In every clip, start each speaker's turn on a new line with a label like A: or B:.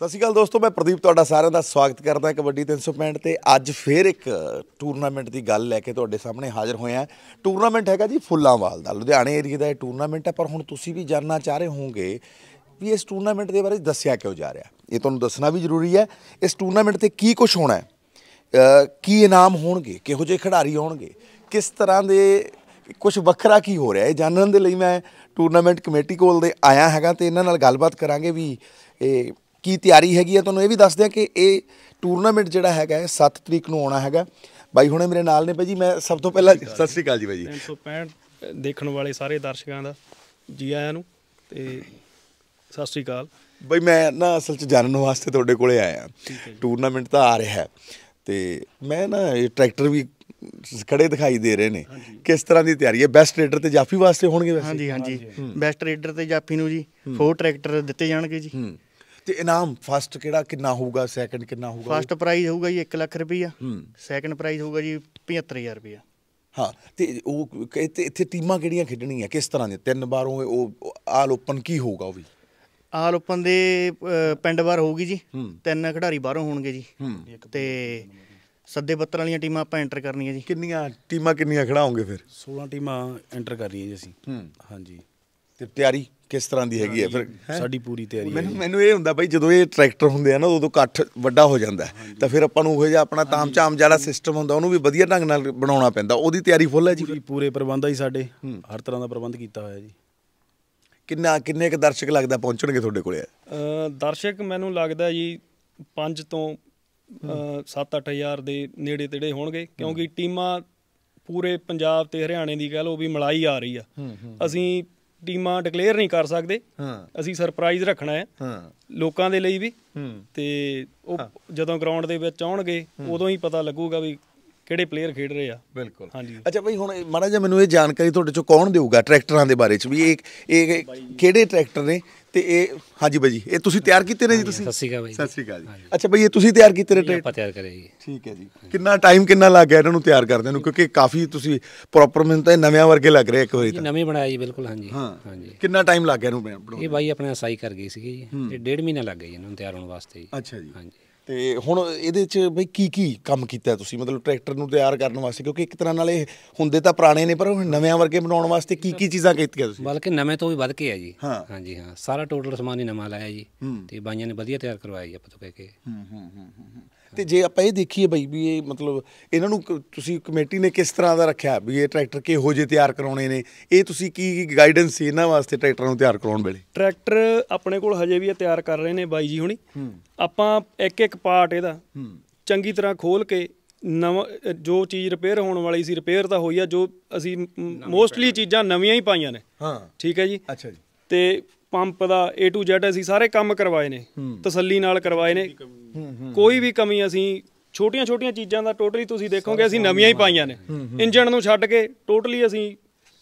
A: ਸਤਿ ਸ਼੍ਰੀ ਅਕਾਲ ਦੋਸਤੋ ਮੈਂ ਪ੍ਰਦੀਪ ਤੁਹਾਡਾ ਸਾਰਿਆਂ ਦਾ ਸਵਾਗਤ ਕਰਦਾ ਕਬੱਡੀ 365 ਤੇ ਅੱਜ ਫੇਰ ਇੱਕ ਟੂਰਨਾਮੈਂਟ ਦੀ ਗੱਲ ਲੈ ਕੇ ਤੁਹਾਡੇ ਸਾਹਮਣੇ ਹਾਜ਼ਰ ਹੋਏ ਆ ਟੂਰਨਾਮੈਂਟ ਹੈਗਾ ਜੀ ਫੁੱਲਾਂਵਾਲ ਦਾ ਲੁਧਿਆਣੇ ਏਰੀਆ ਦਾ ਇਹ ਟੂਰਨਾਮੈਂਟ ਹੈ ਪਰ ਹੁਣ ਤੁਸੀਂ ਵੀ ਜਾਨਣਾ ਚਾਹ ਰਹੇ ਹੋਵੋਗੇ ਵੀ ਇਸ ਟੂਰਨਾਮੈਂਟ ਦੇ ਬਾਰੇ ਦੱਸਿਆ ਕਿਉਂ ਜਾ ਰਿਹਾ ਇਹ ਤੁਹਾਨੂੰ ਦੱਸਣਾ ਵੀ ਜ਼ਰੂਰੀ ਹੈ ਇਸ ਟੂਰਨਾਮੈਂਟ ਤੇ ਕੀ ਕੁਝ ਹੋਣਾ ਹੈ ਕੀ ਇਨਾਮ ਹੋਣਗੇ ਕਿਹੋ ਜਿਹੇ ਖਿਡਾਰੀ ਆਉਣਗੇ ਕਿਸ ਤਰ੍ਹਾਂ ਦੇ ਕੁਝ ਵੱਖਰਾ ਕੀ ਹੋ ਰਿਹਾ ਇਹ ਜਾਣਨ ਦੇ ਲਈ ਮੈਂ ਟੂਰਨਾਮੈਂਟ ਕਮੇਟੀ ਕੋਲ ਦੇ ਆਇਆ ਹੈਗਾ ਤੇ ਇਹਨਾਂ ਨਾਲ ਗੱਲਬਾਤ ਕਰਾਂਗੇ ਵੀ ਇਹ ਕੀ ਤਿਆਰੀ ਹੈਗੀ ਹੈ ਤੁਹਾਨੂੰ ਇਹ ਵੀ ਦੱਸ ਦਿਆਂ ਕਿ ਇਹ ਟੂਰਨਾਮੈਂਟ ਜਿਹੜਾ ਹੈਗਾ ਇਹ 7 ਤਰੀਕ ਨੂੰ ਆਉਣਾ ਹੈਗਾ ਬਾਈ ਹੁਣੇ ਮੇਰੇ ਨਾਲ ਨੇ ਭਾਜੀ ਮੈਂ ਸਭ ਤੋਂ ਪਹਿਲਾਂ ਸਤਿ ਸ੍ਰੀ ਅਕਾਲ ਜੀ ਭਾਜੀ ਜੀ
B: 365 ਦੇਖਣ ਵਾਲੇ ਸਾਰੇ ਦਰਸ਼ਕਾਂ ਦਾ ਜੀ ਆਇਆਂ ਨੂੰ ਤੇ ਸਤਿ ਸ੍ਰੀ ਅਕਾਲ
A: ਭਾਈ ਮੈਂ ਨਾ ਅਸਲ 'ਚ ਜਾਣਨ ਵਾਸਤੇ ਤੁਹਾਡੇ ਕੋਲੇ ਆਇਆ ਟੂਰਨਾਮੈਂਟ ਤਾਂ ਆ ਰਿਹਾ ਹੈ ਤੇ ਮੈਂ ਨਾ ਇਹ ਟਰੈਕਟਰ ਵੀ ਖੜੇ ਦਿਖਾਈ ਦੇ ਰਹੇ ਨੇ ਕਿਸ ਤਰ੍ਹਾਂ ਦੀ ਤਿਆਰੀ ਹੈ ਬੈਸਟ ਰੇਡਰ ਤੇ ਜਾਫੀ ਵਾਸਤੇ ਹੋਣਗੇ ਵੈਸੇ ਹਾਂਜੀ ਹਾਂਜੀ ਬੈਸਟ ਰੇਡਰ ਤੇ ਜਾਫੀ ਨੂੰ ਜੀ 4 ਟਰੈਕਟਰ ਦਿੱਤੇ ਜਾਣਗੇ ਜੀ ਤੇ ਇਨਾਮ ਫਸਟ ਕਿਹੜਾ ਕਿੰਨਾ ਹੋਊਗਾ ਸੈਕੰਡ ਕਿੰਨਾ ਹੋਊਗਾ ਫਸਟ ਪ੍ਰਾਈਜ਼ ਹੋਊਗਾ ਜੀ 1 ਲੱਖ ਰੁਪਈਆ
B: ਸੈਕੰਡ ਪ੍ਰਾਈਜ਼ ਹੋਊਗਾ ਜੀ 75000 ਰੁਪਈਆ
A: ਹਾਂ ਤੇ ਉਹ ਇੱਥੇ ਟੀਮਾਂ ਕਿਹੜੀਆਂ ਖੇਡਣੀਆਂ ਕਿਸ ਤਰ੍ਹਾਂ ਦੇ ਤਿੰਨ ਵਾਰ ਉਹ ਆਲ ਓਪਨ ਕੀ ਹੋਊਗਾ ਉਹ ਵੀ
B: ਆਲ ਓਪਨ ਦੇ ਪਿੰਡ ਵਾਰ ਹੋਊਗੀ ਜੀ ਤਿੰਨ ਖਿਡਾਰੀ ਬਾਹਰੋਂ ਹੋਣਗੇ ਜੀ ਤੇ ਸੱਦੇ ਪੱਤਰ ਵਾਲੀਆਂ ਟੀਮਾਂ ਆਪਾਂ
A: ਐਂਟਰ ਕਰਨੀਆਂ ਜੀ ਕਿੰਨੀਆਂ ਟੀਮਾਂ ਕਿੰਨੀਆਂ ਖੜਾਉਂਗੇ ਫਿਰ 16 ਟੀਮਾਂ ਐਂਟਰ ਕਰ ਰਹੀਆਂ ਜੀ ਅਸੀਂ ਹਾਂਜੀ ਤੇ ਤਿਆਰੀ ਕਿਸ ਤਰ੍ਹਾਂ ਦੀ ਹੈਗੀ ਹੈ ਫਿਰ ਸਾਡੀ ਪੂਰੀ ਤਿਆਰੀ ਮੈਨੂੰ ਮੈਨੂੰ ਇਹ ਹੁੰਦਾ ਬਾਈ ਜਦੋਂ ਇਹ ਟਰੈਕਟਰ ਹੁੰਦੇ ਆ ਨਾ ਉਦੋਂ ਇਕੱਠ ਵੱਡਾ ਹੋ ਜਾਂਦਾ ਤਾਂ ਫਿਰ ਆਪਾਂ ਨੂੰ ਉਹ ਜਿਹਾ ਆਪਣਾ ਤਾਮ ਚਾਮ ਜਿਹੜਾ ਸਿਸਟਮ ਹੁੰਦਾ ਉਹਨੂੰ ਵੀ ਵਧੀਆ ਢੰਗ ਨਾਲ ਬਣਾਉਣਾ ਪੈਂਦਾ ਉਹਦੀ ਤਿਆਰੀ ਫੁੱਲ ਹੈ ਜੀ ਪੂਰੇ ਪ੍ਰਬੰਧ ਹੀ ਸਾਡੇ ਹਰ ਤਰ੍ਹਾਂ ਦਾ ਪ੍ਰਬੰਧ ਕੀਤਾ ਹੋਇਆ ਜੀ ਕਿੰਨਾ ਕਿੰਨੇ ਕ ਦਰਸ਼ਕ ਲੱਗਦਾ ਪਹੁੰਚਣਗੇ ਤੁਹਾਡੇ ਕੋਲੇ
B: ਦਰਸ਼ਕ ਮੈਨੂੰ ਲੱਗਦਾ ਜੀ 5 ਤੋਂ 7-8000 ਦੇ ਨੇੜੇ ਤੇੜੇ ਹੋਣਗੇ ਕਿਉਂਕਿ ਟੀਮਾਂ ਪੂਰੇ ਪੰਜਾਬ ਤੇ ਹਰਿਆਣੇ ਦੀ ਕਹਿ ਲਓ ਵੀ ਮਲਾਈ ਆ ਰਹੀ ਆ ਅਸੀਂ ਟੀਮਾਂ ਡਿਕਲੇਅਰ ਨਹੀਂ ਕਰ ਸਕਦੇ ਹਾਂ ਅਸੀਂ ਸਰਪ੍ਰਾਈਜ਼ ਰੱਖਣਾ ਹੈ ਹਾਂ ਲੋਕਾਂ ਦੇ ਲਈ ਵੀ ਹੂੰ ਤੇ ਉਹ ਜਦੋਂ ਗਰਾਊਂਡ ਦੇ ਵਿੱਚ ਆਉਣਗੇ ਉਦੋਂ ਹੀ ਪਤਾ ਲੱਗੂਗਾ ਵੀ ਕਿਹੜੇ ਪਲੇਅਰ ਖੇਡ ਰਹੇ ਆ ਬਿਲਕੁਲ ਹਾਂਜੀ
A: ਅੱਛਾ ਭਾਈ ਹੁਣ ਮਾੜਾ ਜਿਹਾ ਮੈਨੂੰ ਇਹ ਜਾਣਕਾਰੀ ਤੁਹਾਡੇ ਚੋਂ ਕੌਣ ਦੇਊਗਾ ਟਰੈਕਟਰਾਂ ਦੇ ਬਾਰੇ ਚ ਵੀ ਇਹ ਇਹ ਕਿਹੜੇ ਟਰੈਕਟਰ ਨੇ ਤੇ ਇਹ ਹਾਂਜੀ ਭਾਈ ਇਹ ਤੁਸੀਂ ਤਿਆਰ ਕੀਤੇ ਨੇ ਜੀ ਤੁਸੀਂ ਸਤਿ ਸ਼੍ਰੀ ਅਕਾਲ ਭਾਈ ਸਤਿ ਸ਼੍ਰੀ ਅਕਾਲ ਜੀ ਅੱਛਾ ਭਾਈ ਇਹ ਤੁਸੀਂ ਤਿਆਰ ਕੀਤੇ ਨੇ ਟਰੈਕਟਰ ਆਪਾਂ
C: ਤਿਆਰ ਕਰਿਆ ਜੀ ਠੀਕ ਹੈ ਜੀ
A: ਕਿੰਨਾ ਟਾਈਮ ਕਿੰਨਾ ਲੱਗ ਗਿਆ ਇਹਨਾਂ ਨੂੰ ਤਿਆਰ ਕਰਦੇ ਨੂੰ ਕਿਉਂਕਿ ਕਾਫੀ ਤੁਸੀਂ ਪ੍ਰੋਪਰ ਮੈਨੂੰ ਤਾਂ ਨਵਿਆਂ ਵਰਗੇ ਲੱਗ ਰਹੇ ਇੱਕ ਵਾਰੀ ਤਾਂ
C: ਨਵੇਂ ਬਣਾਇਆ ਜੀ ਬਿਲਕੁਲ ਹਾਂਜੀ ਹਾਂਜੀ ਕਿੰਨਾ ਟਾਈਮ ਲੱਗ ਗਿਆ ਇਹਨੂੰ ਬਣਾਉਣ ਇਹ ਬਾਈ ਆਪਣੇ ਸਾਈ ਕਰ ਗਈ ਸੀਗੀ ਜੀ ਤੇ ਡੇਢ ਮਹੀਨਾ ਲੱਗ ਗਿਆ ਇਹਨਾਂ ਨੂੰ ਤਿਆਰ ਹੋਣ ਵਾਸਤੇ ਜੀ ਅੱਛਾ ਜੀ ਹਾਂਜੀ
A: ਤੇ ਹੁਣ ਇਹਦੇ ਚ ਬਈ ਕੀ ਕੀ ਕੰਮ ਕੀਤਾ ਤੁਸੀਂ ਮਤਲਬ ਟਰੈਕਟਰ ਨੂੰ ਤਿਆਰ ਕਰਨ ਵਾਸਤੇ ਕਿਉਂਕਿ ਇੱਕ ਤਰ੍ਹਾਂ ਨਾਲ ਇਹ ਹੁੰਦੇ ਤਾਂ ਪੁਰਾਣੇ ਨੇ ਪਰ ਉਹ ਨਵਿਆਂ ਵਰਗੇ ਬਣਾਉਣ ਵਾਸਤੇ ਕੀ ਕੀ ਚੀਜ਼ਾਂ ਕੀਤੀਆਂ ਤੁਸੀਂ
C: ਬਲਕਿ ਨਵੇਂ ਤੋਂ ਵੀ ਵੱਧ ਕੇ ਆ ਜੀ ਹਾਂਜੀ ਹਾਂ ਸਾਰਾ ਟੋਟਲ ਸਮਾਨ ਹੀ ਨਵਾਂ ਲਾਇਆ ਜੀ ਤੇ ਬਾਈਆਂ ਨੇ ਵਧੀਆ ਤਿਆਰ ਕਰਵਾਇਆ ਜੀ ਆਪਾਂ ਤੋਂ ਕਹਿ ਕੇ ਹੂੰ ਹੂੰ ਹੂੰ ਤੇ ਜੇ ਆਪਾਂ ਇਹ ਦੇਖੀਏ ਬਈ ਵੀ ਇਹ ਮਤਲਬ ਇਹਨਾਂ ਨੂੰ
A: ਤੁਸੀਂ ਕਮੇਟੀ ਨੇ ਕਿਸ ਤਰ੍ਹਾਂ ਦਾ ਰੱਖਿਆ ਵੀ ਇਹ ਟਰੈਕਟਰ ਕਿਹੋ ਜਿਹੇ ਤਿਆਰ ਕਰਾਉਣੇ ਨੇ ਇਹ ਤੁਸੀਂ ਕੀ ਗਾਈਡੈਂਸ ਸੀ ਇਹਨਾਂ ਵਾਸਤੇ ਟਰੈਕਟਰਾਂ ਨੂੰ ਤਿਆਰ ਕਰਾਉਣ ਵੇਲੇ ਟਰੈਕਟਰ ਆਪਣੇ ਕੋਲ ਹਜੇ ਵੀ ਇਹ ਤਿਆਰ ਕਰ ਰਹੇ ਨੇ ਬਾਈ ਜੀ ਹੁਣੀ
B: ਆਪਾਂ ਇੱਕ ਇੱਕ ਪਾਰਟ ਇਹਦਾ ਚੰਗੀ ਤਰ੍ਹਾਂ ਖੋਲ ਕੇ ਨਵਾਂ ਜੋ ਚੀਜ਼ ਰਿਪੇਅਰ ਹੋਣ ਵਾਲੀ ਸੀ ਰਿਪੇਅਰ ਤਾਂ ਹੋਈ ਆ ਜੋ ਅਸੀਂ ਮੋਸਟਲੀ ਚੀਜ਼ਾਂ ਨਵੀਆਂ ਹੀ ਪਾਈਆਂ ਨੇ ਹਾਂ ਠੀਕ ਹੈ ਜੀ ਅੱਛਾ ਜੀ ਤੇ ਪੰਪ ਦਾ A to Z ਅਸੀਂ ਸਾਰੇ ਕੰਮ ਕਰਵਾਏ ਨੇ ਤਸੱਲੀ ਨਾਲ ਕਰਵਾਏ ਨੇ ਕੋਈ ਵੀ ਕਮੀ ਅਸੀਂ ਛੋਟੀਆਂ-ਛੋਟੀਆਂ ਚੀਜ਼ਾਂ ਦਾ ਟੋਟਲੀ ਤੁਸੀਂ ਦੇਖੋਗੇ ਅਸੀਂ ਨਵੀਆਂ ਹੀ ਪਾਈਆਂ ਨੇ ਇੰਜਣ ਨੂੰ ਛੱਡ ਕੇ ਟੋਟਲੀ ਅਸੀਂ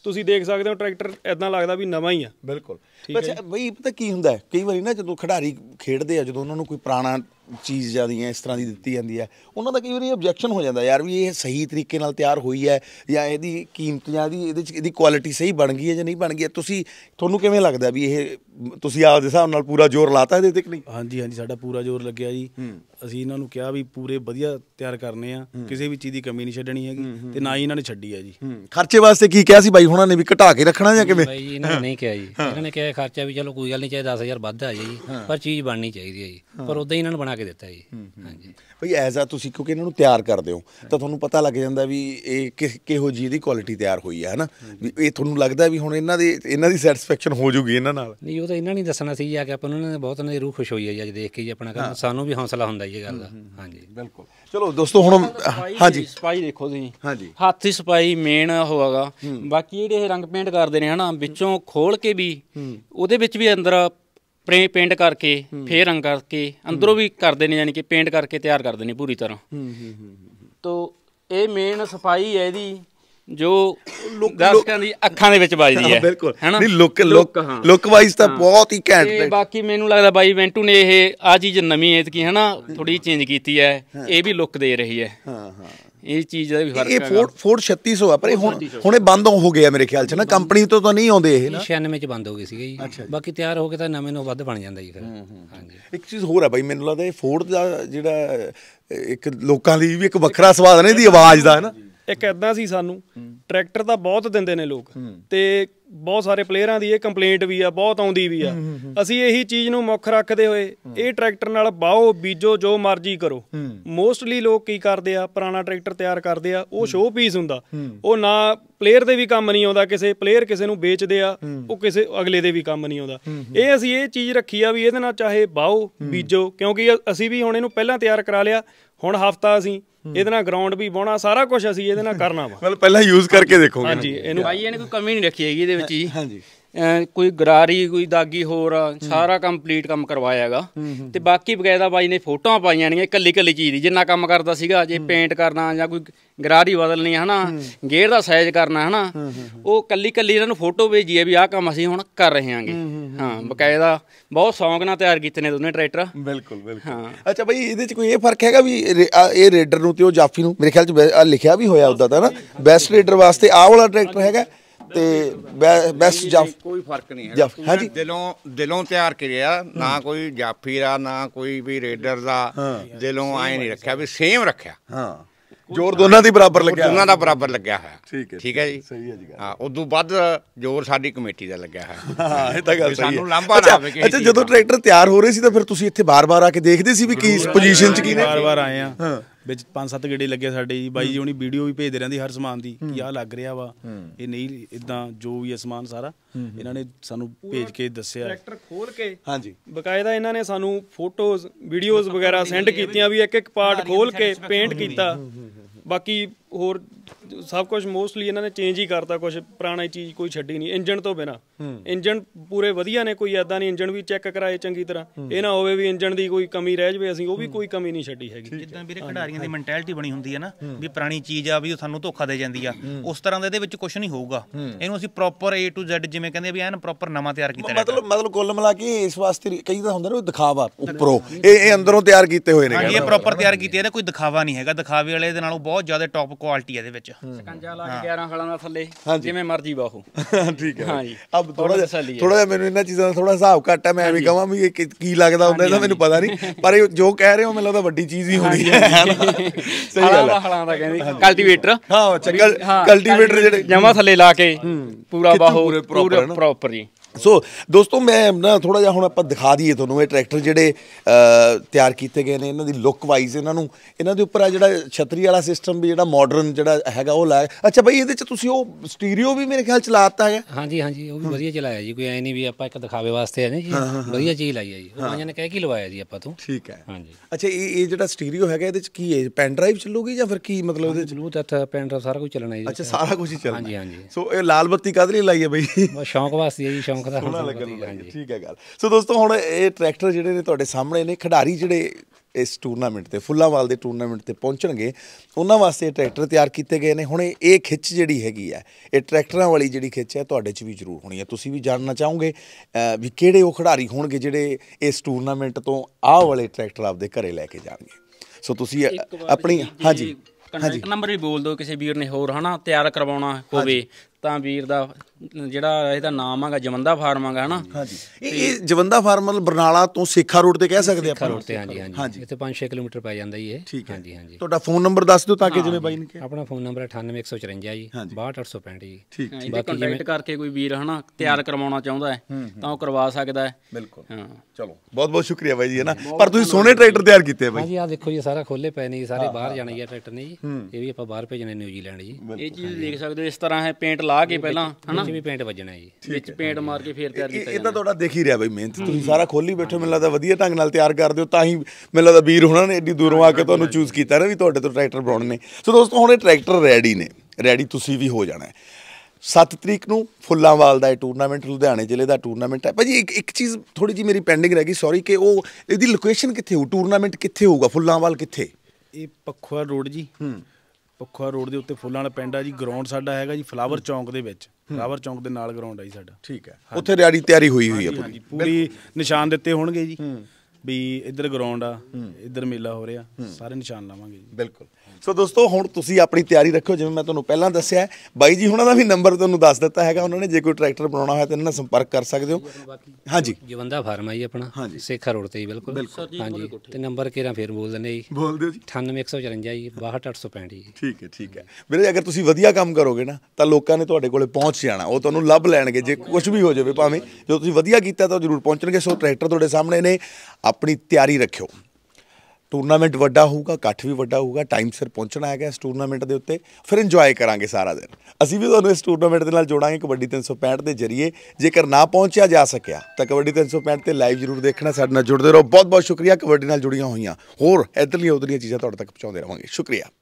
B: ਤੁਸੀਂ ਦੇਖ ਸਕਦੇ ਹੋ ਟਰੈਕਟਰ ਐਦਾਂ ਲੱਗਦਾ ਵੀ ਨਵਾਂ ਹੀ ਆ
A: ਬਿਲਕੁਲ ਅੱਛਾ ਬਈ ਪਤਾ ਕੀ ਹੁੰਦਾ ਕਈ ਵਾਰੀ ਨਾ ਜਦੋਂ ਖਿਡਾਰੀ ਖੇਡਦੇ ਆ ਜਦੋਂ ਉਹਨਾਂ ਨੂੰ ਕੋਈ ਪੁਰਾਣਾ ਚੀਜ਼ ਜਿਆਦੀਆਂ ਇਸ ਤਰ੍ਹਾਂ ਦੀ ਦਿੱਤੀ ਜਾਂਦੀ ਹੈ ਉਹਨਾਂ ਦਾ ਕਈ ਵਾਰੀ ਆਬਜੈਕਸ਼ਨ ਹੋ ਜਾਂਦਾ ਯਾਰ ਵੀ ਇਹ ਸਹੀ ਤਰੀਕੇ ਨਾਲ ਤਿਆਰ ਹੋਈ ਹੈ ਜਾਂ ਇਹਦੀ ਕੀਮਤ ਜਾਂ ਦੀ ਇਹਦੇ ਚ ਇਹਦੀ ਕੁਆਲਿਟੀ ਸਹੀ ਬਣ ਗਈ ਹੈ ਜਾਂ ਨਹੀਂ ਬਣ ਗਈ ਤੁਸੀਂ ਤੁਹਾਨੂੰ ਕਿਵੇਂ ਲੱਗਦਾ ਵੀ ਇਹ ਤੁਸੀਂ ਆਪਦੇ ਹਿਸਾਬ ਨਾਲ ਪੂਰਾ ਜ਼ੋਰ ਲਾਤਾ ਇਹਦੇ ਤੇ ਕਿ ਨਹੀਂ ਹਾਂਜੀ ਹਾਂਜੀ ਸਾਡਾ
B: ਪੂਰਾ ਜ਼ੋਰ ਲੱਗਿਆ ਜੀ ਅਸੀਂ ਇਹਨਾਂ ਨੂੰ ਕਿਹਾ ਵੀ ਪੂਰੇ ਵਧੀਆ ਤਿਆਰ ਕਰਨੇ ਆ ਕਿਸੇ ਵੀ ਚੀਜ਼ ਦੀ ਕਮੀ ਨਹੀਂ
C: ਛੱਡਣੀ ਹੈਗੀ ਤੇ ਨਾ ਹੀ ਇਹਨਾਂ ਨੇ ਛੱਡੀ ਹੈ ਜੀ
A: ਖਰਚੇ ਵਾਸਤੇ ਕੀ ਕਿਹਾ ਸੀ ਬਾਈ ਹੁਣਾਂ ਨੇ ਵੀ ਘਟਾ ਕੇ ਰੱਖਣਾ ਜਾਂ ਕਿਵੇਂ ਬਾਈ ਇਹਨਾਂ ਨੇ ਨਹੀਂ ਕਿਹਾ ਜੀ ਇਹਨਾਂ
C: ਨੇ ਕਿਹਾ ਖਰਚਾ ਵੀ ਚਲੋ ਕੋਈ ਗੱਲ ਨਹੀਂ ਚਾਹੇ 10000 ਵੱਧ ਆ ਜੀ ਪਰ ਚੀਜ਼ ਬਣਨੀ ਚਾਹੀਦੀ ਹੈ ਜੀ ਪਰ ਉਦਾਂ ਹੀ ਇਹਨਾਂ ਨੂੰ ਬਣਾ ਕੇ ਦਿੱਤਾ ਜੀ ਹਾਂਜੀ
A: ਭਈ ਐਜ਼ ਆ ਤੁਸੀਂ ਕਿਉਂਕਿ ਇਹਨਾਂ ਨੂੰ ਤਿਆਰ ਕਰਦੇ ਹੋ ਤਾਂ ਤੁਹਾਨੂੰ ਪਤਾ ਲੱਗ ਜਾਂਦਾ ਵੀ ਇਹ ਕਿਹੋ ਜੀ ਦੀ ਕੁਆਲਿਟੀ ਤਿਆਰ ਹੋਈ ਹੈ ਹਨਾ ਵੀ ਇਹ ਤੁਹਾਨੂੰ ਲੱਗਦਾ ਵੀ ਹੁਣ ਇਹਨਾਂ ਦੇ ਇਹਨਾਂ
C: ਦੀ ਸੈਟੀਸਫੈਕਸ਼ਨ ਹੋ ਜੂਗੀ ਇਹਨਾਂ ਨਾਲ ਨਹੀਂ ਉਹ ਤਾਂ ਇਹਨਾਂ ਨਹੀਂ ਦੱਸਣਾ ਸੀ ਜਾ ਕੇ ਆਪਾਂ ਉਹਨਾਂ ਨੇ ਬਹੁਤ ਉਹਨਾਂ ਦੀ ਰੂਹ ਖੁਸ਼ ਹੋਈ ਹੈ ਜੀ ਅੱਜ ਦੇਖ ਕੇ ਜੀ ਆਪਣਾ ਕੰਮ ਸਾਨੂੰ ਵੀ ਹੌਸਲਾ ਹੁੰਦਾ ਜੀ ਇਹ ਗੱਲ ਦਾ
A: ਹਾਂਜੀ ਬਿਲਕੁਲ ਚਲੋ ਦੋਸਤੋ ਹੁਣ ਹਾਂਜੀ ਸਪਾਈ ਦੇਖੋ ਤੁਸੀਂ ਹਾਂਜੀ
D: ਹਾਥੀ ਸਪਾਈ ਮੇਨ ਹੋਗਾ ਬਾਕੀ ਜਿਹੜੇ ਇਹ ਰੰਗ ਪੇਂਟ ਕਰਦੇ ਨੇ ਹਨਾ ਵਿੱਚੋਂ ਖੋਲ ਕੇ ਵੀ ਉਹਦੇ ਵਿੱਚ ਵੀ ਅੰਦਰ ਪ੍ਰੇ ਪੇਂਟ ਕਰਕੇ ਫੇਰ ਰੰਗ ਕਰਕੇ ਅੰਦਰੋਂ ਵੀ ਕਰਦੇ ਨੇ ਯਾਨੀ ਕਿ ਪੇਂਟ ਕਰਕੇ ਤਿਆਰ ਕਰਦੇ ਨੇ ਪੂਰੀ ਤਰ੍ਹਾਂ ਹੂੰ ਹੂੰ ਹੂੰ ਤੋਂ ਇਹ ਮੇਨ ਸਫਾਈ ਹੈ ਇਹਦੀ ਜੋ ਦਰਸ਼ਕਾਂ ਦੀ ਅੱਖਾਂ ਦੇ ਵਿੱਚ ਵੱਜਦੀ ਹੈ ਬਿਲਕੁਲ ਨਹੀਂ ਲੁੱਕ ਲੁੱਕ ਲੁੱਕ ਵਾਈਜ਼ ਤਾਂ ਬਹੁਤ ਹੀ ਘੈਂਟ ਤੇ ਬਾਕੀ ਮੈਨੂੰ ਲੱਗਦਾ ਬਾਈ ਵੈਂਟੂ ਨੇ ਇਹ ਆ ਚੀਜ਼ ਨਵੀਂ ਐਤਕੀ ਹੈਨਾ ਥੋੜੀ ਚੇਂਜ ਕੀਤੀ ਹੈ ਇਹ ਵੀ ਲੁੱਕ ਦੇ ਰਹੀ ਹੈ ਹਾਂ ਹਾਂ ਇਹ ਚੀਜ਼ ਦਾ
C: ਵੀ ਫਰਕ ਹੈ ਇਹ ਫੋਰਡ
A: 3600 ਆ ਪਰ ਇਹ ਹੁਣ ਹੁਣ ਇਹ ਬੰਦ ਹੋ ਗਿਆ ਮੇਰੇ ਖਿਆਲ ਚ ਨਾ ਕੰਪਨੀ ਤੋਂ ਤਾਂ ਨਹੀਂ ਆਉਂਦੇ ਇਹ ਨਾ
C: 96 ਚ ਬੰਦ ਹੋ ਗਏ ਸੀਗੇ ਜੀ ਬਾਕੀ ਤਿਆਰ ਹੋ ਕੇ ਤਾਂ ਨਵੇਂ ਨੂੰ ਵੱਧ ਬਣ ਜਾਂਦਾ ਜੀ ਫਿਰ ਹਾਂਜੀ ਇੱਕ ਚੀਜ਼ ਹੋਰ ਹੈ
A: ਬਾਈ ਮੈਨੂੰ ਲੱਗਦਾ ਇਹ ਫੋਰਡ ਦਾ ਜਿਹੜਾ ਇੱਕ ਲੋਕਾਂ ਲਈ ਵੀ ਇੱਕ ਵੱਖਰਾ ਸਵਾਦ ਨੇ ਇਹਦੀ ਆਵਾਜ਼ ਦਾ ਹੈ ਨਾ
B: ਇੱਕ ਐਦਾਂ ਸੀ ਸਾਨੂੰ ਟਰੈਕਟਰ ਤਾਂ ਬਹੁਤ ਦਿੰਦੇ ਨੇ ਲੋਕ ਤੇ ਬਹੁਤ ਸਾਰੇ ਪਲੇਅਰਾਂ ਦੀ ਇਹ ਕੰਪਲੇਂਟ ਵੀ ਆ ਬਹੁਤ ਆਉਂਦੀ ਵੀ ਆ ਅਸੀਂ ਇਹੀ ਚੀਜ਼ ਨੂੰ ਮੁੱਖ ਰੱਖਦੇ ਹੋਏ ਇਹ ਟਰੈਕਟਰ ਨਾਲ ਬਾਓ ਬੀਜੋ ਜੋ ਮਰਜ਼ੀ ਕਰੋ ਮੋਸਟਲੀ ਲੋਕ ਕੀ ਕਰਦੇ ਆ ਪੁਰਾਣਾ ਟਰੈਕਟਰ ਤਿਆਰ ਕਰਦੇ ਆ ਉਹ ਸ਼ੋਅ ਪੀਸ ਹੁੰਦਾ ਉਹ ਨਾ ਪਲੇਅਰ ਦੇ ਵੀ ਕੰਮ ਨਹੀਂ ਆਉਂਦਾ ਕਿਸੇ ਪਲੇਅਰ ਕਿਸੇ ਨੂੰ ਵੇਚਦੇ ਆ ਉਹ ਕਿਸੇ ਅਗਲੇ ਦੇ ਵੀ ਕੰਮ ਨਹੀਂ ਆਉਂਦਾ ਇਹ ਅਸੀਂ ਇਹ ਚੀਜ਼ ਰੱਖੀ ਆ ਵੀ ਇਹਦੇ ਨਾਲ ਚਾਹੇ ਬਾਓ ਬੀਜੋ ਕਿਉਂਕਿ ਅਸੀਂ ਵੀ ਹੁਣ ਇਹਨੂੰ ਪਹਿਲਾਂ ਤਿਆਰ ਕਰਾ ਲਿਆ ਹੁਣ ਹਫਤਾ ਅਸੀਂ ਇਹਦੇ ਨਾਲ ਗਰਾਊਂਡ ਵੀ ਬਾਉਣਾ ਸਾਰਾ ਕੁਝ
D: ਅਸੀਂ ਇਹਦੇ ਨਾਲ ਕਰਨਾ ਵਾ
A: ਮਤਲਬ ਪਹਿਲਾਂ ਯੂਜ਼ ਕਰਕੇ ਦੇਖੋਗੇ ਹਾਂਜੀ ਇਹਨੂੰ ਭਾਈ
D: ਇਹਨੇ ਕੋਈ ਕਮੀ ਨਹੀਂ ਰੱਖੀ ਹੈਗੀ ਇਹਦੇ ਵਿੱਚ ਜੀ ਹਾਂਜੀ ਕੋਈ ਗਰਾਰੀ ਕੋਈ ਦਾਗੀ ਹੋਰ ਸਾਰਾ ਕੰਪਲੀਟ ਕੰਮ ਕਰਵਾਇਆ ਹੈਗਾ ਤੇ ਬਾਕੀ ਬਗੈਦਾ ਬਾਈ ਨੇ ਫੋਟੋਆਂ ਪਾਈਆਂ ਨੇ ਇਕੱਲੀ ਇਕੱਲੀ ਚੀਜ਼ ਦੀ ਜਿੰਨਾ ਕੰਮ ਕਰਦਾ ਸੀਗਾ ਜੇ ਪੇਂਟ ਕਰਨਾ ਜਾਂ ਕੋਈ ਗਰਾਰੀ ਬਦਲਣੀ ਹਨਾ ਗੇਅਰ ਦਾ ਸਾਈਜ਼ ਕਰਨਾ ਹਨਾ ਉਹ ਇਕੱਲੀ ਇਕੱਲੀ ਇਹਨਾਂ ਨੂੰ ਫੋਟੋ ਭੇਜੀ ਹੈ ਵੀ ਆਹ ਕੰਮ ਅਸੀਂ ਹੁਣ ਕਰ ਰਹੇ ਹਾਂਗੇ ਹਾਂ ਬਕਾਇਦਾ ਬਹੁਤ ਸ਼ੌਂਕ ਨਾਲ ਤਿਆਰ ਕੀਤੇ ਨੇ ਦੋਨੇ ਟਰੈਕਟਰ ਬਿਲਕੁਲ ਬਿਲਕੁਲ
A: ਅੱਛਾ ਭਾਈ ਇਹਦੇ ਚ ਕੋਈ ਇਹ ਫਰਕ ਹੈਗਾ ਵੀ ਇਹ ਰੇਡਰ ਨੂੰ ਤੇ ਉਹ ਜਾਫੀ ਨੂੰ ਮੇਰੇ ਖਿਆਲ ਚ ਲਿਖਿਆ ਵੀ ਹੋਇਆ ਉਦਾਂ ਦਾ ਨਾ ਬੈਸਟ ਰੇਡਰ ਵਾਸਤੇ ਆਹ ਵਾਲਾ ਟਰੈਕਟਰ ਹੈਗਾ ਤੇ ਬੈਸਟ ਜਫ ਕੋਈ ਫਰਕ ਨਹੀਂ ਹੈ ਜਾਫ- ਦਿਲੋਂ ਦਿਲੋਂ ਤਿਆਰ ਕਰਿਆ ਨਾ ਕੋਈ ਜਾਫੀ ਦਾ ਨਾ ਕੋਈ ਵੀ ਰੇਡਰ ਦਾ ਦਿਲੋਂ ਆਏ ਨਹੀਂ ਰੱਖਿਆ ਵੀ ਸੇਮ ਰੱਖਿਆ ਹਾਂ ਜੋਰ ਦੋਨਾਂ ਦੀ ਬਰਾਬਰ ਲੱਗਿਆ ਦੋਨਾਂ ਦਾ ਬਰਾਬਰ ਲੱਗਿਆ ਹੋਇਆ ਠੀਕ ਹੈ, ਠੀਕ ਹੈ ਜੀ ਸਹੀ ਹੈ ਜੀ ਹਾਂ ਹਾਂ ਉਦੋਂ ਵੱਧ ਜ਼ੋਰ ਸਾਡੀ ਕਮੇਟੀ ਦਾ
C: ਲੱਗਿਆ ਹੋਇਆ
A: ਹਾਂ ਇਹ ਤਾਂ ਗੱਲ ਸਹੀ ਹੈ ਸਾਨੂੰ ਲਾਂਭਾ ਨਾ ਆਵੇ ਕਿ ਅੱਛਾ ਜਦੋਂ ਟਰੈਕਟਰ ਤਿਆਰ ਹੋ ਰਹੇ ਸੀ ਤਾਂ ਫਿਰ ਤੁਸੀਂ ਇੱਥੇ ਬਾਰ-ਬਾਰ ਆ ਕੇ ਦੇਖਦੇ ਸੀ ਵੀ ਕੀ ਪੋਜੀਸ਼ਨ 'ਚ ਕੀ ਨੇ ਬਾਰ-ਬਾਰ ਆਏ ਆ
B: ਵਿੱਚ ਪੰਜ ਸੱਤ ਗੇੜੇ ਲੱਗੇ ਸਾਡੇ ਜੀ ਬਾਈ ਜੀ ਹੁਣੀ ਵੀਡੀਓ ਵੀ ਭੇਜਦੇ ਰਹਿੰਦੇ ਹਰ ਸਮਾਨ ਦੀ ਕੀ ਆ ਲੱਗ ਰਿਹਾ ਵਾ ਇਹ ਨਹੀਂ ਇਦਾਂ ਜੋ ਵੀ ਹੈ ਸਮਾਨ ਸਾਰਾ ਇਹਨਾਂ ਨੇ ਸਾਨੂੰ ਭੇਜ ਕੇ ਦੱਸਿਆ ਟਰੈਕਟਰ ਖੋਲ ਕੇ ਹਾਂਜੀ ਬਕਾਇਦਾ ਇਹਨਾਂ ਨੇ ਸਾਨੂੰ ਫੋਟੋਜ਼ ਵੀਡੀਓਜ਼ ਵਗੈਰਾ ਸੈਂਡ ਕੀਤੀਆਂ ਵੀ ਇੱਕ ਇੱਕ ਪਾਰਟ ਖੋਲ ਕੇ ਪੇਂਟ ਕੀਤਾ ਬਾਕੀ ਹੋਰ ਸਭ ਕੁਝ ਮੋਸਟਲੀ ਇਹਨਾਂ ਨੇ ਚੇਂਜ ਹੀ ਕਰਤਾ ਕੁਝ ਪੁਰਾਣਾ ਚੀਜ਼ ਕੋਈ ਛੱਡੀ ਨਹੀਂ ਇੰਜਨ ਤੋਂ ਬਿਨਾ ਇੰਜਨ ਪੂਰੇ ਵਧੀਆ ਨੇ ਕੋਈ ਐਦਾਂ ਨਹੀਂ ਇੰਜਨ ਵੀ ਚੈੱਕ ਕਰਾਏ ਚੰਗੀ ਤਰ੍ਹਾਂ ਇਹ ਨਾ ਹੋਵੇ ਵੀ ਇੰਜਨ ਦੀ ਕੋਈ
D: ਕਮੀ ਰਹਿ ਜਵੇ ਅਸੀਂ ਉਹ ਵੀ ਕੋਈ ਕਮੀ ਨਹੀਂ ਛੱਡੀ ਹੈਗੀ ਜਿੱਦਾਂ ਵੀਰੇ ਖਿਡਾਰੀਆਂ ਦੀ ਮੈਂਟੈਲਿਟੀ ਬਣੀ ਹੁੰਦੀ ਹੈ ਨਾ ਵੀ ਪੁਰਾਣੀ ਚੀਜ਼ ਆ ਵੀ ਉਹ ਸਾਨੂੰ ਧੋਖਾ ਦੇ ਜਾਂਦੀ ਆ ਉਸ ਤਰ੍ਹਾਂ ਦਾ ਇਹਦੇ ਵਿੱਚ ਕੁਝ ਨਹੀਂ ਹੋਊਗਾ ਇਹਨੂੰ ਅਸੀਂ ਪ੍ਰੋਪਰ A to Z ਜਿਵੇਂ ਕਹਿੰਦੇ ਵੀ
A: ਐਨ ਪ੍ਰੋਪਰ ਨਵਾਂ ਤਿਆਰ ਕੀਤਾ ਹੈ ਮਤਲਬ ਮਤਲਬ ਕੁੱਲ ਮਿਲਾ ਕੇ ਇਸ ਵਾਸਤੇ ਕਈ ਤਾਂ ਹੁੰਦਾ ਨਾ ਦਿਖਾਵਾ ਉੱਪਰੋਂ ਇਹ ਇਹ ਅੰਦਰੋਂ ਤਿਆਰ ਕੀਤੇ ਹੋਏ ਨੇ ਇਹ
D: ਪ੍ਰੋਪਰ ਤਿਆਰ ਕੀਤੇ ਨੇ ਕੋਈ ਦਿਖਾਵਾ ਨਹੀਂ ਹੈਗਾ ਦਿਖਾਵੇ ਵਾਲੇ ਦੇ ਨਾਲੋਂ ਬਹੁਤ ਜ਼ਿਆਦਾ ਟੌਪ ਕੁਆਲਿਟੀ ਇਹਦੇ ਵਿੱਚ ਸਕੰਜਾ ਲਾ ਕੇ 11 ਖਲਾਂ ਦਾ ਥੱਲੇ ਜਿਵੇਂ ਮਰਜੀ ਬਾਹੋ ਠੀਕ ਹੈ ਹਾਂਜੀ ਅਬ
A: ਥੋੜਾ ਜਿਹਾ ਥੋੜਾ ਜਿਹਾ ਮੈਨੂੰ ਇਹਨਾਂ ਚੀਜ਼ਾਂ ਦਾ ਥੋੜਾ ਹਿਸਾਬ ਘੱਟ ਹੈ ਮੈਂ ਐਵੇਂ ਕਹਾਂ ਵੀ ਇਹ ਕੀ ਲੱਗਦਾ ਹੁੰਦਾ ਇਹਦਾ ਮੈਨੂੰ ਪਤਾ ਨਹੀਂ ਪਰ ਜੋ ਕਹਿ ਰਹੇ ਹੋ ਮੈਨੂੰ ਲੱਗਦਾ ਵੱਡੀ ਚੀਜ਼ ਹੀ ਹੋਣੀ ਹੈ
C: ਸਹੀ ਗੱਲ ਹੈ ਹਲਾਂ ਦਾ ਕਹਿੰਦੇ ਕਲਟੀਵੇਟਰ ਹਾਂ ਅੱਛਾ ਕਲਟੀਵੇਟਰ ਜਿਹੜੇ ਜਮਾ
A: ਥੱਲੇ ਲਾ ਕੇ ਪੂਰਾ ਬਾਹੋ ਪੂਰੇ ਪ੍ਰੋਪਰ ਜੀ ਸੋ ਦੋਸਤੋ ਮੈਂ ਨਾ ਥੋੜਾ ਜਿਹਾ ਹੁਣ ਆਪਾਂ ਦਿਖਾ ਦਈਏ ਤੁਹਾਨੂੰ ਇਹ ਟਰੈਕਟਰ ਜਿਹੜੇ ਤਿਆਰ ਕੀਤੇ ਗਏ ਨੇ ਇਹਨਾਂ ਦੀ ਲੁੱਕ ਵਾਈਜ਼ ਇਹਨਾਂ ਨੂੰ ਇਹਨਾਂ ਦੇ ਉੱਪਰ ਆ ਜਿਹੜਾ ਛਤਰੀ ਵਾਲਾ ਸਿਸਟਮ ਵੀ ਜਿਹੜਾ ਮਾਡਰਨ ਜਿਹੜਾ ਹੈਗਾ ਉਹ ਲਾਇਆ ਅੱਛਾ ਭਾਈ ਇਹਦੇ ਚ ਤੁਸੀਂ ਉਹ ਸਟੀਰੀਓ ਵੀ ਮੇਰੇ ਖਿਆਲ ਚਲਾਤਾ ਹੈਗਾ ਹੈ ਹਾਂਜੀ ਹਾਂਜੀ
C: ਉਹ ਵੀ ਵਧੀਆ ਚਲਾਇਆ ਜੀ ਕੋਈ ਐ ਨਹੀਂ ਵੀ ਆਪਾਂ ਇੱਕ ਦਿਖਾਵੇ ਵਾਸਤੇ ਆ ਨੇ ਜੀ ਵਧੀਆ ਚੀਜ਼ ਲਾਈ ਆ ਜੀ ਉਹ ਮਾਂ ਨੇ ਕਹਿ ਕੇ ਲਵਾਇਆ ਜੀ ਆਪਾਂ ਤੋਂ ਠੀਕ ਹੈ ਹਾਂਜੀ
A: ਅੱਛਾ ਇਹ ਇਹ ਜਿਹੜਾ ਸਟੀਰੀਓ ਹੈਗਾ ਇਹਦੇ ਚ ਕੀ ਹੈ ਪੈਨ ਡਰਾਈਵ ਚੱਲੂਗੀ ਜਾਂ ਫਿਰ ਕੀ ਮਤਲਬ ਇਹਦੇ ਚ ਬਲੂਟੁੱਥ ਪੈਨ ਡਰਾਈਵ ਸਾਰਾ ਕੁਝ ਚੱਲਣਾ ਹੈ ਜੀ ਅੱਛਾ ਸਾਰਾ ਕੁਝ ਹੀ ਚੱਲਣਾ ਹਾਂਜੀ ਹਾਂਜੀ ਸੋ ਇਹ ਲਾਲ ਬੱਤੀ ਕਾਹਦੇ ਲਾਈ ਹੈ ਬਈ ਸ਼ੌਂਕ ਵਾਸਤੇ ਹੈ ਜੀ ਸ਼ੌਂਕ ਚਮਕਦਾ ਸੋਹਣਾ ਲੱਗਣ ਲੱਗ ਗਿਆ ਠੀਕ ਹੈ ਗੱਲ ਸੋ ਦੋਸਤੋ ਹੁਣ ਇਹ ਟਰੈਕਟਰ ਜਿਹੜੇ ਨੇ ਤੁਹਾਡੇ ਸਾਹਮਣੇ ਨੇ ਖਿਡਾਰੀ ਜਿਹੜੇ ਇਸ ਟੂਰਨਾਮੈਂਟ ਤੇ ਫੁੱਲਾਵਾਲ ਦੇ ਟੂਰਨਾਮੈਂਟ ਤੇ ਪਹੁੰਚਣਗੇ ਉਹਨਾਂ ਵਾਸਤੇ ਟਰੈਕਟਰ ਤਿਆਰ ਕੀਤੇ ਗਏ ਨੇ ਹੁਣ ਇਹ ਖਿੱਚ ਜਿਹੜੀ ਹੈਗੀ ਹੈ ਇਹ ਟਰੈਕਟਰਾਂ ਵਾਲੀ ਜਿਹੜੀ ਖਿੱਚ ਹੈ ਤੁਹਾਡੇ 'ਚ ਵੀ ਜ਼ਰੂਰ ਹੋਣੀ ਹੈ ਤੁਸੀਂ ਵੀ ਜਾਣਨਾ ਚਾਹੋਗੇ ਵੀ ਕਿਹੜੇ ਉਹ ਖਿਡਾਰੀ ਹੋਣਗੇ ਜਿਹੜੇ ਇਸ ਟੂਰਨਾਮੈਂਟ ਤੋਂ ਆਹ ਵਾਲੇ ਟਰੈਕਟਰ ਆਪਦੇ ਘਰੇ ਲੈ ਕੇ ਜਾਣਗੇ ਸੋ ਤੁਸੀਂ ਆਪਣੀ ਹਾਂਜੀ ਕੰਟੈਕਟ
D: ਨੰਬਰ ਵੀ ਬੋਲ ਦਿਓ ਕਿਸੇ ਵੀਰ ਨੇ ਹੋਰ ਹਨਾ ਤਿਆਰ ਕਰਵਾਉਣਾ ਹੋਵੇ ਤਾਂ ਵੀਰ ਦਾ ਜਿਹੜਾ ਇਹਦਾ ਨਾਮ ਹੈਗਾ
C: ਜਵੰਦਾ ਫਾਰਮ ਹੈਗਾ ਹਨਾ ਹਾਂਜੀ
A: ਇਹ ਜਵੰਦਾ ਫਾਰਮ ਮਤਲਬ ਬਰਨਾਲਾ ਤੋਂ ਸੇਖਾ ਰੋਡ ਤੇ ਕਹਿ ਸਕਦੇ ਆਪਾਂ ਰੋਡ ਤੇ
C: ਹਾਂਜੀ ਹਾਂਜੀ ਇੱਥੇ 5-6 ਕਿਲੋਮੀਟਰ ਪੈ ਜਾਂਦਾ ਹੀ ਇਹ ਹਾਂਜੀ ਹਾਂਜੀ ਤੁਹਾਡਾ ਫੋਨ ਨੰਬਰ ਦੱਸ ਦਿਓ ਤਾਂ ਕਿ ਜਿਵੇਂ ਬਾਈ ਨੇ ਆਪਣਾ ਫੋਨ ਨੰਬਰ 98154 ਜੀ 62865 ਜੀ ਠੀਕ ਹੈ ਕੰਟੈਕਟ
D: ਕਰਕੇ ਕੋਈ ਵੀਰ ਹਨਾ ਤਿਆਰ ਕਰਵਾਉਣਾ ਚਾਹੁੰਦਾ ਹੈ ਤਾਂ ਉਹ ਕਰਵਾ ਸਕਦਾ ਹੈ ਬਿਲਕੁਲ ਹਾਂ
A: ਚਲੋ ਬਹੁਤ ਬਹੁਤ ਸ਼ੁਕਰੀਆ ਬਾਈ ਜੀ ਹਨਾ
C: ਪਰ ਤੁਸੀਂ ਸੋਹਣੇ ਟਰੈਕਟਰ ਤਿਆਰ ਕੀਤੇ ਆ ਬਾਈ ਜੀ ਆ ਦੇਖੋ ਜੀ ਸਾਰਾ ਖੋਲੇ ਪਏ ਨੇ ਸਾਰੇ ਬਾਹਰ
D: ਜਾਣੇ ਆ ਟਰੈਕਟਰ ਨੇ ਜੀ
C: ਇਹ ਵੀ ਆਪਾਂ ਬਾਹਰ ਭੇਜਣੇ ਨਿਊਜ਼ੀਲੈਂਡ ਜੀ
D: ਇਹ ਚੀਜ਼ ਦੇਖ ਸਕਦੇ ਹੋ ਇਸ ਤਰ੍ਹਾਂ ਹੈ ਪੇਂਟ ਲਾ ਕੇ ਪਹਿਲਾਂ ਹਨਾ ਵਿੱਚ ਵੀ ਪੇਂਟ ਵੱਜਣਾ ਜੀ ਵਿੱਚ ਪੇਂਟ
A: ਮਾਰ ਕੇ ਫੇਰ ਤਿਆਰ ਕੀਤਾ ਇਹ ਤਾਂ ਤੁਹਾਡਾ ਦੇਖ ਹੀ ਰਿਹਾ ਬਈ ਮਿਹਨਤ ਤੁਸੀਂ ਸਾਰਾ ਖੋਲੀ ਬੈਠੇ ਮੈਨੂੰ ਲੱਗਦਾ ਵਧੀਆ ਢੰਗ ਨਾਲ ਤਿਆਰ ਕਰਦੇ ਹੋ ਤਾਂ ਹੀ ਮੈਨੂੰ ਲੱਗਦਾ ਵੀਰ ਹੁਣਾਂ ਨੇ ਏਡੀ ਦੂਰੋਂ ਆ ਕੇ ਤੁਹਾਨੂੰ ਚੂਜ਼ ਕੀਤਾ ਨਾ ਵੀ ਤੁਹਾਡੇ ਤੋਂ ਟਰੈਕਟਰ ਬਣਾਉਣ ਨੇ ਸੋ ਦੋਸਤੋ ਹੁਣ ਇਹ ਟਰੈਕਟਰ ਰੈਡੀ ਨੇ ਰੈਡੀ ਤੁਸੀਂ ਵੀ ਹੋ ਜਾਣਾ ਹੈ 7 ਤਰੀਕ ਨੂੰ ਫੁੱਲਾਂਵਾਲ ਦਾ ਇਹ ਟੂਰਨਾਮੈਂਟ ਲੁਧਿਆਣੇ ਜ਼ਿਲ੍ਹੇ ਦਾ ਟੂਰਨਾਮੈਂਟ ਹੈ ਭਾਜੀ ਇੱਕ ਇੱਕ ਚੀਜ਼ ਥੋੜੀ ਜੀ ਮੇਰੀ ਪੈਂਡਿੰਗ ਰਹਿ ਗਈ ਸੌਰੀ ਕਿ ਉਹ ਇਹਦੀ ਲੋਕੇਸ਼ਨ ਕਿੱਥੇ ਹੋ ਟੂਰਨਾਮੈਂਟ ਕਿੱਥੇ ਹੋਊਗਾ ਫੁੱਲਾਂਵਾਲ ਕਿੱਥੇ
B: ਇਹ ਪਖਵਾ ਰੋਡ ਜੀ ਹੂੰ ਭੁੱਖਾ ਰੋਡ ਦੇ ਉੱਤੇ ਫੁੱਲਾਂ ਵਾਲਾ ਪਿੰਡ ਆ ਜੀ ਗਰਾਊਂਡ ਸਾਡਾ ਹੈਗਾ ਜੀ ਫਲਾਵਰ ਚੌਂਕ ਦੇ ਵਿੱਚ ਫਲਾਵਰ ਚੌਂਕ ਦੇ ਨਾਲ ਗਰਾਊਂਡ ਆ ਜੀ ਸਾਡਾ ਠੀਕ ਹੈ
A: ਉੱਥੇ ਰਿਆੜੀ ਤਿਆਰੀ ਹੋਈ ਹੋਈ ਹੈ ਪੂਰੀ
B: ਪੂਰੀ ਨਿਸ਼ਾਨ ਦਿੱਤੇ ਹੋਣਗੇ ਜੀ ਵੀ ਇੱਧਰ ਗਰਾਊਂਡ ਆ ਇੱਧਰ
A: ਮੇਲਾ ਹੋ ਰਿਹਾ ਸਾਰੇ ਨਿਸ਼ਾਨ ਲਾਵਾਂਗੇ ਜੀ ਬਿਲਕੁਲ ਸੋ ਦੋਸਤੋ ਹੁਣ ਤੁਸੀਂ ਆਪਣੀ ਤਿਆਰੀ ਰੱਖੋ ਜਿਵੇਂ ਮੈਂ ਤੁਹਾਨੂੰ ਪਹਿਲਾਂ ਦੱਸਿਆ ਬਾਈ ਜੀ ਹੁਣਾਂ ਦਾ ਵੀ ਨੰਬਰ ਤੁਹਾਨੂੰ ਦੱਸ ਦਿੱਤਾ ਹੈਗਾ ਉਹਨਾਂ ਨੇ ਜੇ ਕੋਈ ਟਰੈਕਟਰ ਬਣਾਉਣਾ ਹੋਇਆ ਤਾਂ ਇਹਨਾਂ ਨਾਲ ਸੰਪਰਕ ਕਰ ਸਕਦੇ ਹੋ
C: ਹਾਂਜੀ ਜਵੰਦਾ ਫਾਰਮ ਆ ਜੀ ਆਪਣਾ ਸੇਖਾ ਰੋਡ ਤੇ ਹੀ ਬਿਲਕੁਲ ਹਾਂਜੀ ਤੇ ਨੰਬਰ ਕਿਹੜਾ ਫੇਰ ਬੋਲ ਦਿੰਦੇ ਜੀ ਬੋਲ ਦਿਓ ਜੀ 98154 ਜੀ 62865 ਜੀ
A: ਠੀਕ ਹੈ ਠੀਕ ਹੈ ਵੀਰੇ ਅਗਰ ਤੁਸੀਂ ਵਧੀਆ ਕੰਮ ਕਰੋਗੇ ਨਾ ਤਾਂ ਲੋਕਾਂ ਨੇ ਤੁਹਾਡੇ ਕੋਲੇ ਪਹੁੰਚ ਜਾਣਾ ਉਹ ਤੁਹਾਨੂੰ ਲੱਭ ਲੈਣਗੇ ਜੇ ਕੁਝ ਵੀ ਹੋ ਜਾਵੇ ਭਾਵੇਂ ਜੇ ਤੁਸੀਂ ਵਧੀਆ ਕੀਤਾ ਤਾਂ ਜ਼ਰੂਰ ਪਹੁੰਚਣਗੇ ਸੋ ਟਰੈਕਟਰ ਤੁਹਾਡੇ ਸਾਹਮਣੇ ਨੇ ਆਪਣੀ ਤਿਆਰੀ ਰੱਖਿਓ ਟੂਰਨਾਮੈਂਟ ਵੱਡਾ ਹੋਊਗਾ ਇਕੱਠ ਵੀ ਵੱਡਾ ਹੋਊਗਾ ਟਾਈਮ ਸਿਰ ਪਹੁੰਚਣਾ ਹੈਗਾ ਇਸ ਟੂਰਨਾਮੈਂਟ ਦੇ ਉੱਤੇ ਫਿਰ ਇੰਜੋਏ ਕਰਾਂਗੇ ਸਾਰਾ ਦਿਨ ਅਸੀਂ ਵੀ ਤੁਹਾਨੂੰ ਇਸ ਟੂਰਨਾਮੈਂਟ ਦੇ ਨਾਲ ਜੋੜਾਂਗੇ ਕਬੱਡੀ 365 ਦੇ ਜ਼ਰੀਏ ਜੇਕਰ ਨਾ ਪਹੁੰਚਿਆ ਜਾ ਸਕਿਆ ਤਾਂ ਕਬੱਡੀ 365 ਤੇ ਲਾਈਵ ਜ਼ਰੂਰ ਦੇਖਣਾ ਸਾਡੇ ਨਾਲ ਜੁੜਦੇ ਰਹੋ ਬਹੁਤ ਬਹੁਤ ਸ਼ੁਕਰੀਆ ਕਬੱਡੀ ਨਾਲ ਜੁੜੀਆਂ ਹੋਈਆਂ ਹੋਰ ਇਧਰਲੀਆਂ ਉਧਰਲੀਆਂ ਚੀਜ਼ਾਂ ਤੁਹਾਡੇ ਤੱਕ ਪਹੁੰਚਾਉਂਦੇ ਰਹਾਂਗੇ ਸ਼ੁਕਰੀਆ